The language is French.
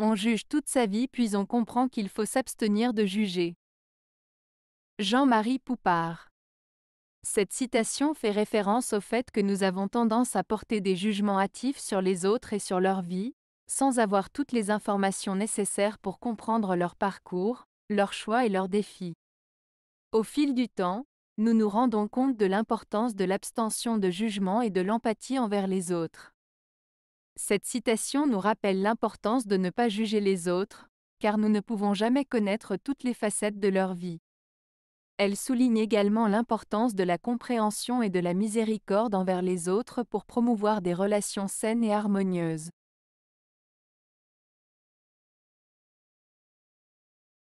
On juge toute sa vie puis on comprend qu'il faut s'abstenir de juger. Jean-Marie Poupard. Cette citation fait référence au fait que nous avons tendance à porter des jugements hâtifs sur les autres et sur leur vie, sans avoir toutes les informations nécessaires pour comprendre leur parcours, leurs choix et leurs défis. Au fil du temps, nous nous rendons compte de l'importance de l'abstention de jugement et de l'empathie envers les autres. Cette citation nous rappelle l'importance de ne pas juger les autres, car nous ne pouvons jamais connaître toutes les facettes de leur vie. Elle souligne également l'importance de la compréhension et de la miséricorde envers les autres pour promouvoir des relations saines et harmonieuses.